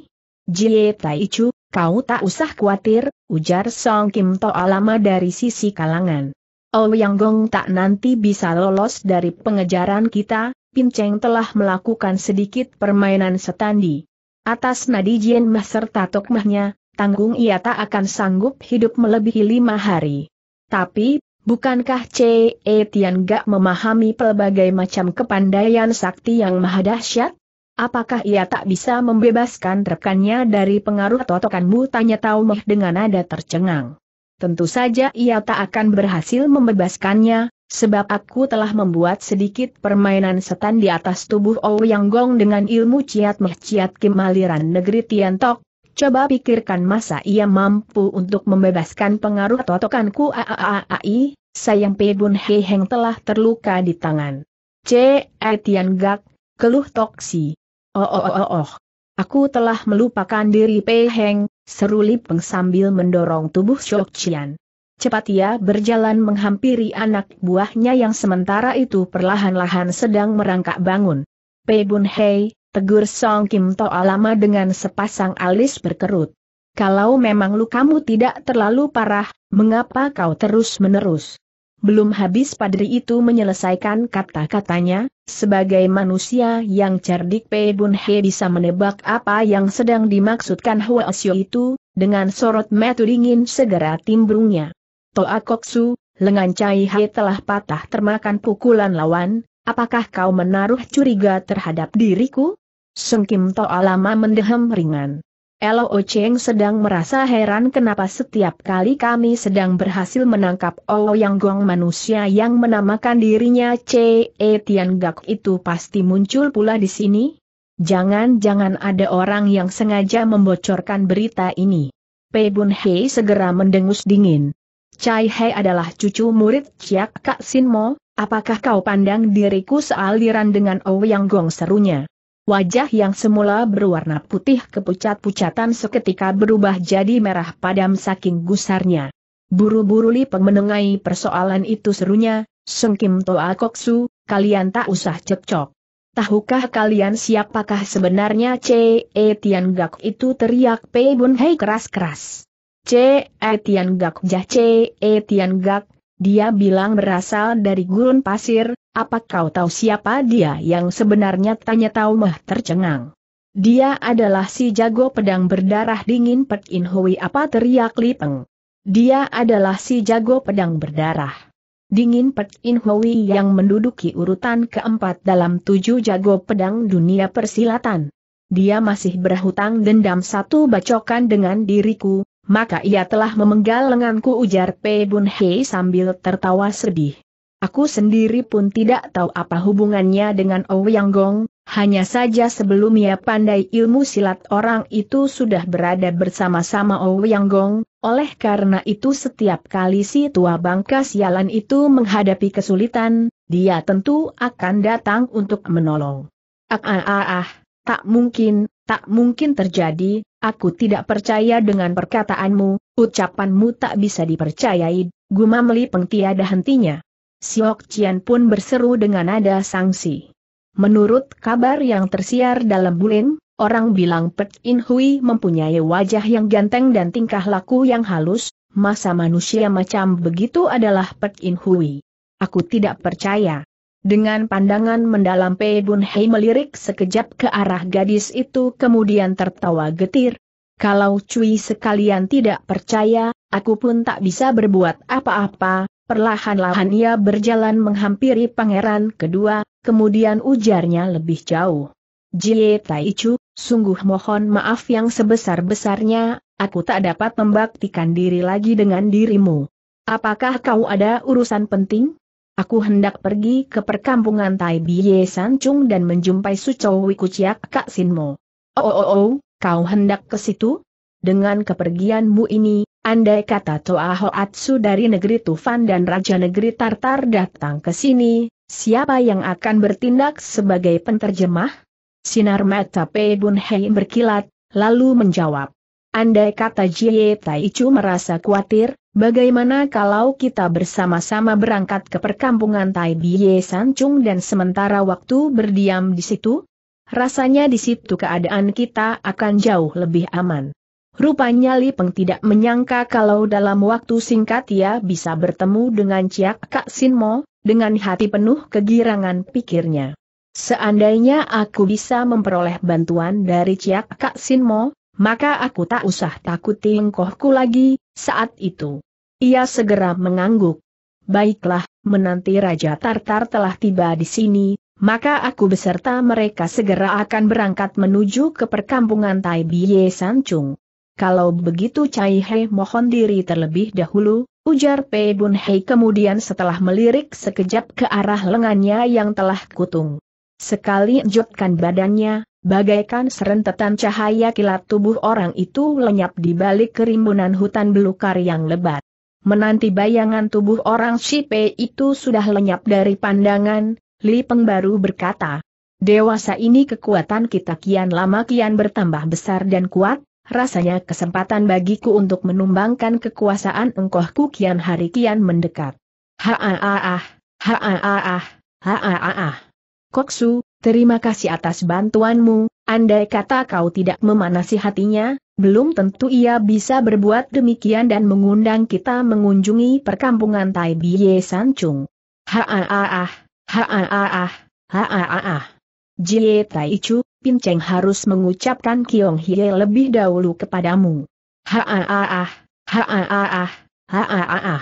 Jie Tai Chu, kau tak usah khawatir, ujar Song Kim To alama dari sisi kalangan. Oh Yang Gong tak nanti bisa lolos dari pengejaran kita, Pinceng telah melakukan sedikit permainan setandi. Atas nadi Jien Mah serta tokmahnya, tanggung ia tak akan sanggup hidup melebihi lima hari. Tapi, bukankah C.E. Tian gak memahami pelbagai macam kepandaian sakti yang maha dahsyat? Apakah ia tak bisa membebaskan rekannya dari pengaruh totokanmu? Tanya Taumeh dengan nada tercengang. Tentu saja ia tak akan berhasil membebaskannya, sebab aku telah membuat sedikit permainan setan di atas tubuh Ouyang Gong dengan ilmu ciat meh ciat kim aliran negeri Tiantok, Coba pikirkan masa ia mampu untuk membebaskan pengaruh totokanku aaai, sayang Bun Hei Heng telah terluka di tangan. C. Etian Gak, keluh toksi. Oh oh oh oh oh. Aku telah melupakan diri Pei Heng, seru Lipeng sambil mendorong tubuh Shok Chian. Cepat ia berjalan menghampiri anak buahnya yang sementara itu perlahan-lahan sedang merangkak bangun. Pei Bun Hei, Tegur Song Kim Toa lama dengan sepasang alis berkerut. Kalau memang lukamu tidak terlalu parah, mengapa kau terus-menerus? Belum habis padri itu menyelesaikan kata-katanya, sebagai manusia yang cerdik Pei Bun He bisa menebak apa yang sedang dimaksudkan Hwa Xiu itu, dengan sorot metu dingin segera timbrungnya. Toa Koksu, lengan Cai He telah patah termakan pukulan lawan, apakah kau menaruh curiga terhadap diriku? Sung Kim Toa lama mendehem ringan. Elo Ocheng sedang merasa heran kenapa setiap kali kami sedang berhasil menangkap Olo Yang Gong manusia yang menamakan dirinya E Tian Gak itu pasti muncul pula di sini. Jangan-jangan ada orang yang sengaja membocorkan berita ini. Pei Bun Hei segera mendengus dingin. Chai Hei adalah cucu murid Chiak Kak Sin Mo, apakah kau pandang diriku sealiran dengan Ouyang Gong serunya? Wajah yang semula berwarna putih kepucat-pucatan seketika berubah jadi merah padam saking gusarnya. Buru-buru Li Peng menengahi persoalan itu serunya, Seng Kim Toa Koksu, kalian tak usah cekcok. Tahukah kalian siapakah sebenarnya C.E. Tian Gak itu teriak Pei Bun Hei keras-keras. C.E. Tian Gak jah C.E. Tian Gak, dia bilang berasal dari gurun pasir, apa kau tahu siapa dia yang sebenarnya tanya tahu mah tercengang. Dia adalah si jago pedang berdarah dingin Pek In Hui apa teriak Li Dia adalah si jago pedang berdarah. Dingin Pek In Hui yang menduduki urutan keempat dalam tujuh jago pedang dunia persilatan. Dia masih berhutang dendam satu bacokan dengan diriku, maka ia telah memenggal lenganku ujar Pei Bun Hei sambil tertawa sedih. Aku sendiri pun tidak tahu apa hubungannya dengan Ouyang Gong, hanya saja sebelum ia pandai ilmu silat orang itu sudah berada bersama-sama Ouyang Gong, oleh karena itu setiap kali si tua bangka sialan itu menghadapi kesulitan, dia tentu akan datang untuk menolong. Ah ah ah, ah tak mungkin, tak mungkin terjadi, Aku tidak percaya dengan perkataanmu, ucapanmu tak bisa dipercayai, gumam Li Peng tiada hentinya. Siok Cian pun berseru dengan nada sanksi. Menurut kabar yang tersiar dalam bulin, orang bilang Pek In Hui mempunyai wajah yang ganteng dan tingkah laku yang halus, masa manusia macam begitu adalah Pek In Hui. Aku tidak percaya. Dengan pandangan mendalam Pei Bun Hei melirik sekejap ke arah gadis itu kemudian tertawa getir. Kalau Cui sekalian tidak percaya, aku pun tak bisa berbuat apa-apa, perlahan-lahan ia berjalan menghampiri pangeran kedua, kemudian ujarnya lebih jauh. Jie Tai Chu, sungguh mohon maaf yang sebesar-besarnya, aku tak dapat membaktikan diri lagi dengan dirimu. Apakah kau ada urusan penting? Aku hendak pergi ke perkampungan Tai Biye Sancung dan menjumpai Sucowi Kuciak Kak Sinmo. Oh, oh, oh, oh, kau hendak ke situ? Dengan kepergianmu ini, andai kata Toa Hoatsu dari negeri Tufan dan Raja Negeri Tartar datang ke sini, siapa yang akan bertindak sebagai penterjemah? Sinar mata Pei Bun Hei berkilat, lalu menjawab. Andai kata Jie Taichu merasa khawatir, Bagaimana kalau kita bersama-sama berangkat ke perkampungan Tai Biye Sancung dan sementara waktu berdiam di situ? Rasanya di situ keadaan kita akan jauh lebih aman. Rupanya Li Peng tidak menyangka kalau dalam waktu singkat ia bisa bertemu dengan Ciak Kak Sin Mo, dengan hati penuh kegirangan pikirnya. Seandainya aku bisa memperoleh bantuan dari Ciak Kak Sin Mo, maka aku tak usah takuti engkohku lagi, saat itu, ia segera mengangguk. Baiklah, menanti Raja Tartar telah tiba di sini, maka aku beserta mereka segera akan berangkat menuju ke perkampungan Tai Biye Sancung. Kalau begitu Cai He mohon diri terlebih dahulu, ujar Pei Bun Hei kemudian setelah melirik sekejap ke arah lengannya yang telah kutung. Sekali jutkan badannya, Bagaikan serentetan cahaya kilat tubuh orang itu lenyap di balik kerimbunan hutan belukar yang lebat. Menanti bayangan tubuh orang sipe itu sudah lenyap dari pandangan, Li Peng baru berkata, Dewasa ini kekuatan kita kian lama kian bertambah besar dan kuat, rasanya kesempatan bagiku untuk menumbangkan kekuasaan engkohku kian hari kian mendekat. Ha-ah-ah, ha-ah-ah, ha-ah-ah. Koksu, Terima kasih atas bantuanmu, andai kata kau tidak memanasi hatinya, belum tentu ia bisa berbuat demikian dan mengundang kita mengunjungi perkampungan Tai Biye Sancung. Ha-ah-ah, ha-ah-ah, ha-ah-ah. Jie Tai Chu, Pinceng harus mengucapkan Kiong Hie lebih dahulu kepadamu. Ha-ah-ah, ha-ah-ah, ha-ah-ah.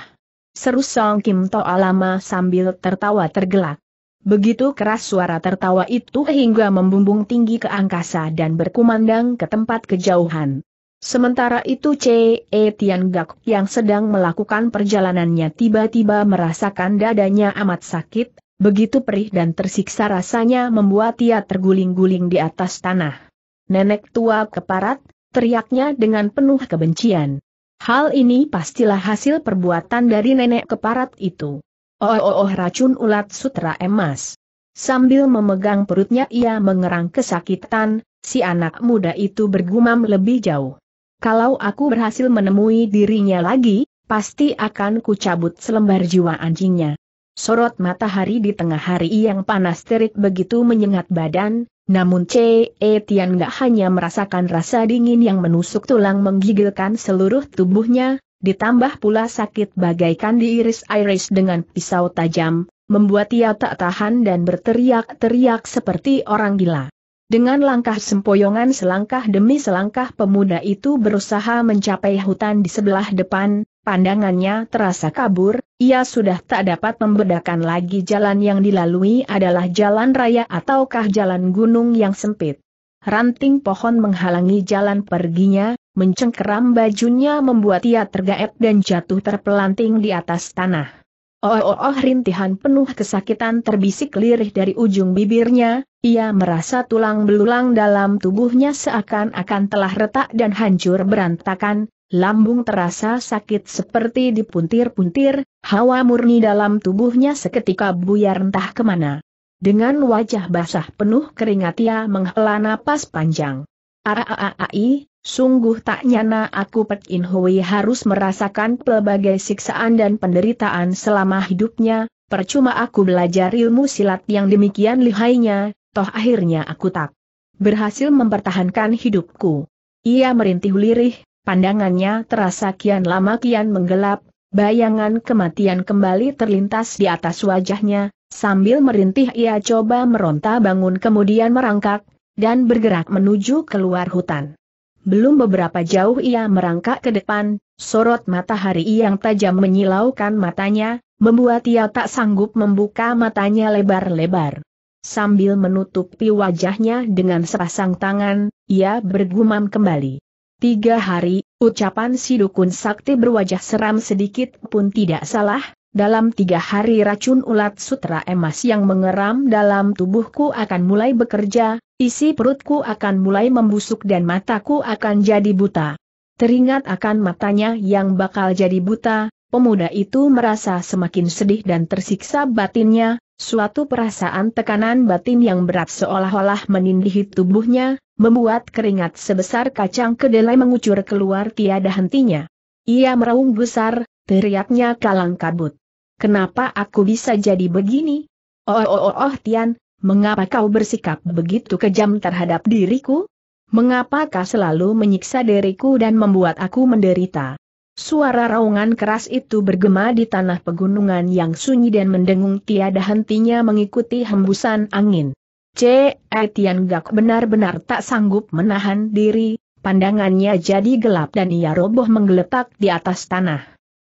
Seru Song Kim Toa lama sambil tertawa tergelak. Begitu keras suara tertawa itu hingga membumbung tinggi ke angkasa dan berkumandang ke tempat kejauhan. Sementara itu C.E. Tiangak yang sedang melakukan perjalanannya tiba-tiba merasakan dadanya amat sakit, begitu perih dan tersiksa rasanya membuat ia terguling-guling di atas tanah. Nenek tua keparat, teriaknya dengan penuh kebencian. Hal ini pastilah hasil perbuatan dari nenek keparat itu. Oh, oh, oh racun ulat sutra emas. Sambil memegang perutnya ia mengerang kesakitan, si anak muda itu bergumam lebih jauh. Kalau aku berhasil menemui dirinya lagi, pasti akan kucabut selembar jiwa anjingnya. Sorot matahari di tengah hari yang panas terik begitu menyengat badan, namun C. E. Tian gak hanya merasakan rasa dingin yang menusuk tulang menggigilkan seluruh tubuhnya, Ditambah pula sakit bagaikan diiris-iris dengan pisau tajam, membuat ia tak tahan dan berteriak-teriak seperti orang gila. Dengan langkah sempoyongan selangkah demi selangkah pemuda itu berusaha mencapai hutan di sebelah depan, pandangannya terasa kabur, ia sudah tak dapat membedakan lagi jalan yang dilalui adalah jalan raya ataukah jalan gunung yang sempit ranting pohon menghalangi jalan perginya, mencengkeram bajunya membuat ia tergaet dan jatuh terpelanting di atas tanah. Oh, oh, oh rintihan penuh kesakitan terbisik lirih dari ujung bibirnya, ia merasa tulang belulang dalam tubuhnya seakan-akan telah retak dan hancur berantakan, lambung terasa sakit seperti dipuntir-puntir, hawa murni dalam tubuhnya seketika buyar entah kemana. Dengan wajah basah penuh keringat ia menghela napas panjang. Aaai, sungguh tak nyana aku Pek In Hui harus merasakan pelbagai siksaan dan penderitaan selama hidupnya, percuma aku belajar ilmu silat yang demikian lihainya, toh akhirnya aku tak berhasil mempertahankan hidupku. Ia merintih lirih, pandangannya terasa kian lama kian menggelap, Bayangan kematian kembali terlintas di atas wajahnya, sambil merintih ia coba meronta bangun kemudian merangkak, dan bergerak menuju keluar hutan. Belum beberapa jauh ia merangkak ke depan, sorot matahari yang tajam menyilaukan matanya, membuat ia tak sanggup membuka matanya lebar-lebar. Sambil menutupi wajahnya dengan sepasang tangan, ia bergumam kembali. Tiga hari, ucapan si dukun sakti berwajah seram sedikit pun tidak salah, dalam tiga hari racun ulat sutra emas yang mengeram dalam tubuhku akan mulai bekerja, isi perutku akan mulai membusuk dan mataku akan jadi buta. Teringat akan matanya yang bakal jadi buta, pemuda itu merasa semakin sedih dan tersiksa batinnya, suatu perasaan tekanan batin yang berat seolah-olah menindih tubuhnya, membuat keringat sebesar kacang kedelai mengucur keluar tiada hentinya. Ia meraung besar, teriaknya kalang kabut. Kenapa aku bisa jadi begini? Oh oh oh, oh Tian, mengapa kau bersikap begitu kejam terhadap diriku? Mengapa kau selalu menyiksa diriku dan membuat aku menderita? Suara raungan keras itu bergema di tanah pegunungan yang sunyi dan mendengung tiada hentinya mengikuti hembusan angin. C. Etian Gak benar-benar tak sanggup menahan diri, pandangannya jadi gelap dan ia roboh menggeletak di atas tanah.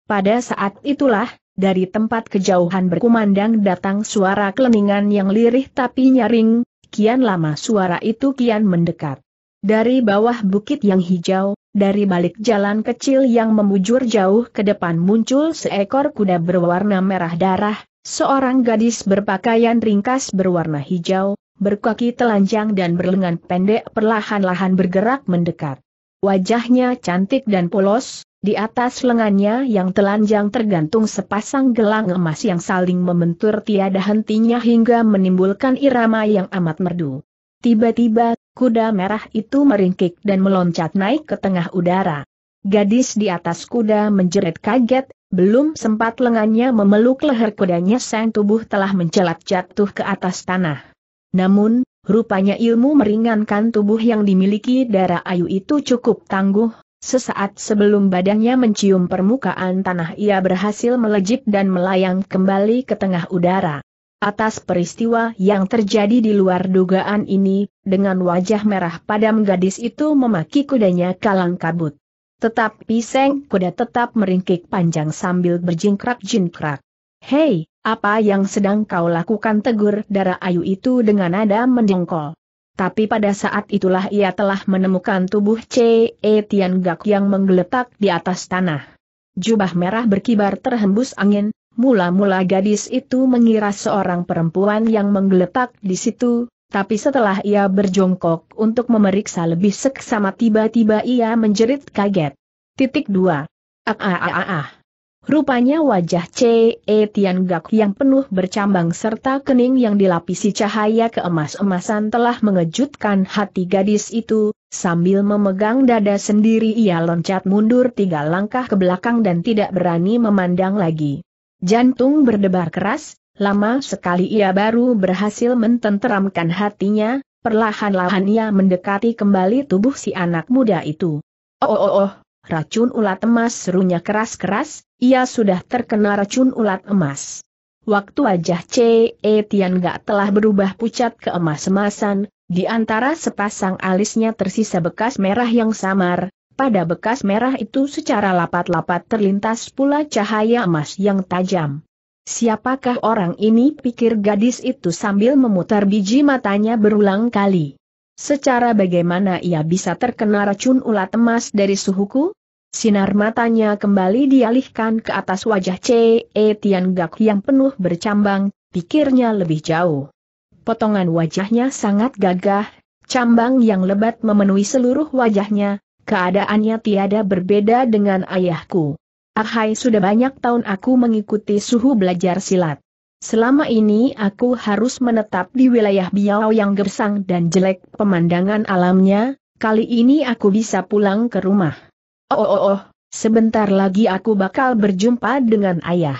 Pada saat itulah, dari tempat kejauhan berkumandang datang suara keleningan yang lirih tapi nyaring, kian lama suara itu kian mendekat. Dari bawah bukit yang hijau, dari balik jalan kecil yang memujur jauh ke depan muncul seekor kuda berwarna merah darah, seorang gadis berpakaian ringkas berwarna hijau, berkaki telanjang dan berlengan pendek perlahan-lahan bergerak mendekat. Wajahnya cantik dan polos, di atas lengannya yang telanjang tergantung sepasang gelang emas yang saling membentur tiada hentinya hingga menimbulkan irama yang amat merdu. Tiba-tiba, kuda merah itu meringkik dan meloncat naik ke tengah udara. Gadis di atas kuda menjerit kaget, belum sempat lengannya memeluk leher kudanya sang tubuh telah mencelat jatuh ke atas tanah. Namun, rupanya ilmu meringankan tubuh yang dimiliki darah ayu itu cukup tangguh, Sesaat sebelum badannya mencium permukaan tanah ia berhasil melejit dan melayang kembali ke tengah udara. Atas peristiwa yang terjadi di luar dugaan ini, dengan wajah merah padam gadis itu memaki kudanya kalang kabut. Tetapi seng kuda tetap meringkik panjang sambil berjingkrak-jingkrak. Hei, apa yang sedang kau lakukan tegur darah ayu itu dengan nada mendengkol. Tapi pada saat itulah ia telah menemukan tubuh C.E. Tian Gak yang menggeletak di atas tanah. Jubah merah berkibar terhembus angin, mula-mula gadis itu mengira seorang perempuan yang menggeletak di situ, tapi setelah ia berjongkok untuk memeriksa lebih seksama tiba-tiba ia menjerit kaget. Titik 2. Ah ah ah ah, ah. Rupanya wajah C.E. gak yang penuh bercambang serta kening yang dilapisi cahaya keemas-emasan telah mengejutkan hati gadis itu, sambil memegang dada sendiri ia loncat mundur tiga langkah ke belakang dan tidak berani memandang lagi. Jantung berdebar keras, lama sekali ia baru berhasil mententeramkan hatinya, perlahan-lahan ia mendekati kembali tubuh si anak muda itu. Oh oh oh, oh. Racun ulat emas serunya keras-keras, ia sudah terkena racun ulat emas. Waktu wajah C.E. Tian Gak telah berubah pucat ke emas emasan di antara sepasang alisnya tersisa bekas merah yang samar, pada bekas merah itu secara lapat-lapat terlintas pula cahaya emas yang tajam. Siapakah orang ini pikir gadis itu sambil memutar biji matanya berulang kali. Secara bagaimana ia bisa terkena racun ulat emas dari suhuku? Sinar matanya kembali dialihkan ke atas wajah C.E. Gak yang penuh bercambang, pikirnya lebih jauh. Potongan wajahnya sangat gagah, cambang yang lebat memenuhi seluruh wajahnya, keadaannya tiada berbeda dengan ayahku. Ahai sudah banyak tahun aku mengikuti suhu belajar silat. Selama ini aku harus menetap di wilayah Biau yang gersang dan jelek pemandangan alamnya, kali ini aku bisa pulang ke rumah. Oh oh oh, sebentar lagi aku bakal berjumpa dengan ayah.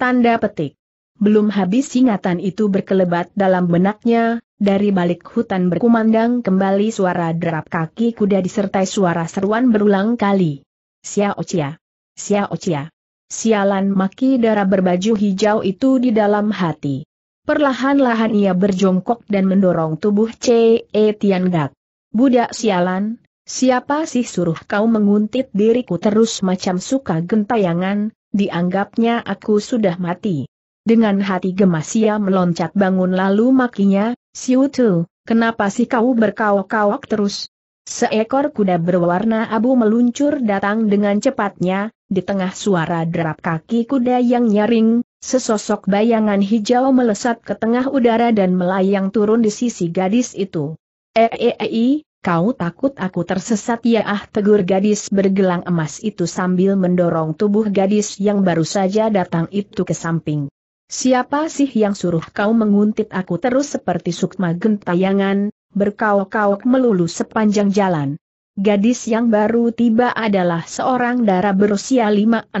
Tanda petik. Belum habis ingatan itu berkelebat dalam benaknya, dari balik hutan berkumandang kembali suara derap kaki kuda disertai suara seruan berulang kali. Sia Ocia. Sia Ocia. Sialan maki darah berbaju hijau itu di dalam hati. Perlahan-lahan ia berjongkok dan mendorong tubuh C.E. Tiangdak. Budak sialan, siapa sih suruh kau menguntit diriku terus macam suka gentayangan, dianggapnya aku sudah mati. Dengan hati gemas ia meloncat bangun lalu makinya, Siutu, kenapa sih kau berkawak-kawak terus, Seekor kuda berwarna abu meluncur datang dengan cepatnya, di tengah suara derap kaki kuda yang nyaring, sesosok bayangan hijau melesat ke tengah udara dan melayang turun di sisi gadis itu. Eei, eh, eh, eh, kau takut aku tersesat ya ah tegur gadis bergelang emas itu sambil mendorong tubuh gadis yang baru saja datang itu ke samping. Siapa sih yang suruh kau menguntit aku terus seperti sukma gentayangan, berkauk-kauk melulu sepanjang jalan. Gadis yang baru tiba adalah seorang darah berusia 5-16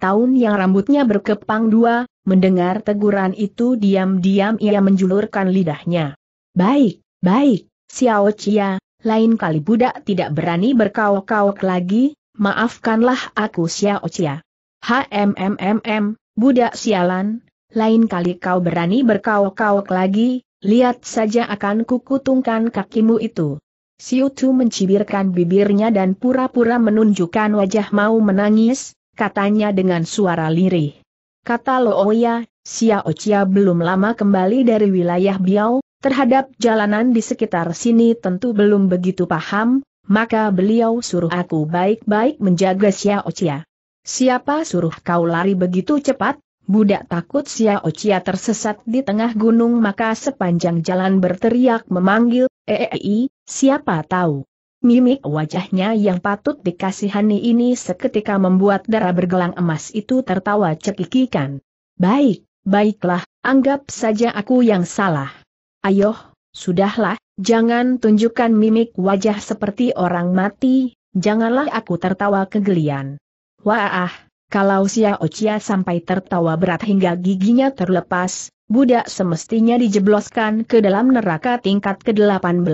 tahun yang rambutnya berkepang dua, mendengar teguran itu diam-diam ia menjulurkan lidahnya. Baik, baik, Xiao Chia, lain kali budak tidak berani berkauk-kauk lagi, maafkanlah aku Xiao Chia. HMMMM, budak sialan, lain kali kau berani berkauk-kauk lagi, Lihat saja akan kukutungkan kakimu itu. Siutu mencibirkan bibirnya dan pura-pura menunjukkan wajah mau menangis, katanya dengan suara lirih. Kata Lo Oya, Xiao Chia belum lama kembali dari wilayah Biao, terhadap jalanan di sekitar sini tentu belum begitu paham, maka beliau suruh aku baik-baik menjaga Xiao Chia. Siapa suruh kau lari begitu cepat? Budak takut Xiao Chia tersesat di tengah gunung maka sepanjang jalan berteriak memanggil, Eei, eh, eh, eh, siapa tahu. Mimik wajahnya yang patut dikasihani ini seketika membuat darah bergelang emas itu tertawa cekikikan. Baik, baiklah, anggap saja aku yang salah. Ayoh, sudahlah, jangan tunjukkan mimik wajah seperti orang mati, janganlah aku tertawa kegelian. Wah, ah, kalau Xiao ocia sampai tertawa berat hingga giginya terlepas, budak semestinya dijebloskan ke dalam neraka tingkat ke-18.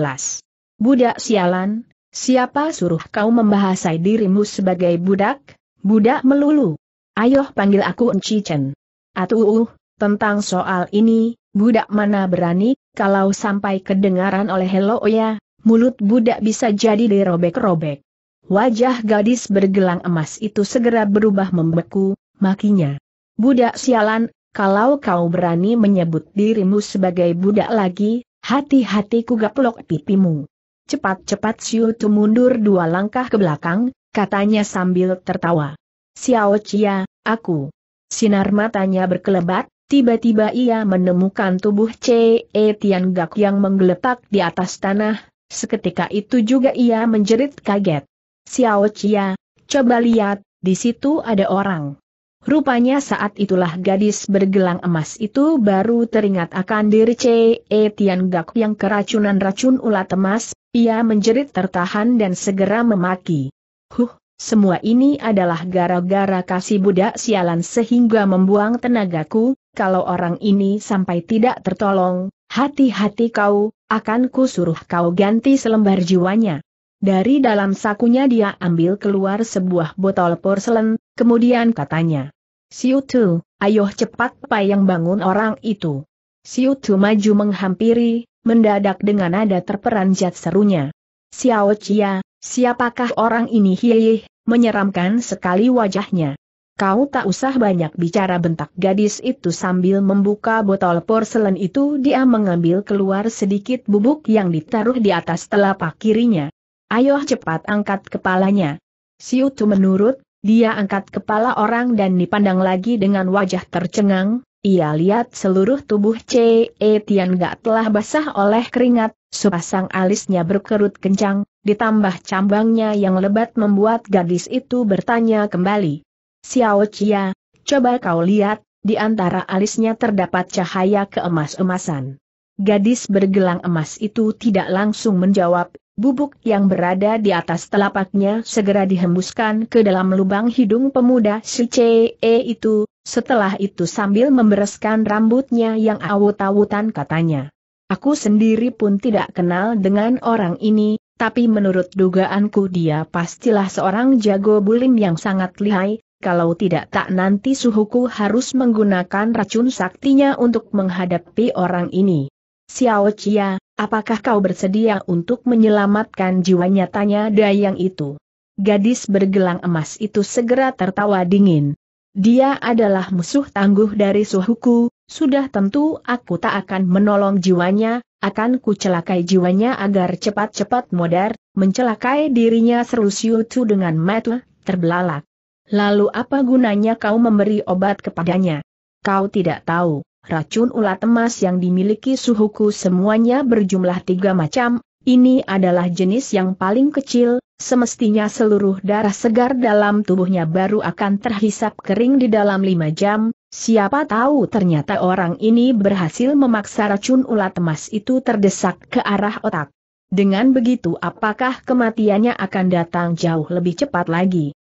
Budak sialan, siapa suruh kau membahasai dirimu sebagai budak? Budak melulu. Ayoh panggil aku Enci Chen. Atuh, uh, tentang soal ini, budak mana berani, kalau sampai kedengaran oleh Hello Oya, mulut budak bisa jadi dirobek-robek. Wajah gadis bergelang emas itu segera berubah membeku, makinya. Budak sialan, kalau kau berani menyebut dirimu sebagai budak lagi, hati-hati ku gaplok pipimu. Cepat-cepat Siu Tu mundur dua langkah ke belakang, katanya sambil tertawa. Xiao Chia, aku. Sinar matanya berkelebat, tiba-tiba ia menemukan tubuh C.E. Tian Gak yang menggeletak di atas tanah, seketika itu juga ia menjerit kaget. Xiao Chia, coba lihat, di situ ada orang. Rupanya saat itulah gadis bergelang emas itu baru teringat akan diri C.E. E Gak yang keracunan racun ulat emas, ia menjerit tertahan dan segera memaki. Huh, semua ini adalah gara-gara kasih budak sialan sehingga membuang tenagaku, kalau orang ini sampai tidak tertolong, hati-hati kau, akan kusuruh kau ganti selembar jiwanya. Dari dalam sakunya dia ambil keluar sebuah botol porselen, kemudian katanya. Siu Tu, ayo cepat payang bangun orang itu. Siu Tu maju menghampiri, mendadak dengan nada terperanjat serunya. Xiao Chia, siapakah orang ini hiih, menyeramkan sekali wajahnya. Kau tak usah banyak bicara bentak gadis itu sambil membuka botol porselen itu dia mengambil keluar sedikit bubuk yang ditaruh di atas telapak kirinya. Ayo cepat angkat kepalanya. Siu Tu menurut, dia angkat kepala orang dan dipandang lagi dengan wajah tercengang, ia lihat seluruh tubuh C.E. Tian gak telah basah oleh keringat, sepasang alisnya berkerut kencang, ditambah cambangnya yang lebat membuat gadis itu bertanya kembali. Xiao Chia, coba kau lihat, di antara alisnya terdapat cahaya keemas-emasan. Gadis bergelang emas itu tidak langsung menjawab, Bubuk yang berada di atas telapaknya segera dihembuskan ke dalam lubang hidung pemuda si CE itu, setelah itu sambil membereskan rambutnya yang awut-awutan katanya. Aku sendiri pun tidak kenal dengan orang ini, tapi menurut dugaanku dia pastilah seorang jago bulim yang sangat lihai, kalau tidak tak nanti suhuku harus menggunakan racun saktinya untuk menghadapi orang ini. Xiao Chia, apakah kau bersedia untuk menyelamatkan jiwanya tanya Dayang itu? Gadis bergelang emas itu segera tertawa dingin. Dia adalah musuh tangguh dari suhuku, sudah tentu aku tak akan menolong jiwanya, akan kucelakai jiwanya agar cepat-cepat modar, mencelakai dirinya seru Siutu dengan metu, terbelalak. Lalu apa gunanya kau memberi obat kepadanya? Kau tidak tahu racun ulat emas yang dimiliki suhuku semuanya berjumlah tiga macam, ini adalah jenis yang paling kecil, semestinya seluruh darah segar dalam tubuhnya baru akan terhisap kering di dalam lima jam, siapa tahu ternyata orang ini berhasil memaksa racun ulat emas itu terdesak ke arah otak. Dengan begitu apakah kematiannya akan datang jauh lebih cepat lagi?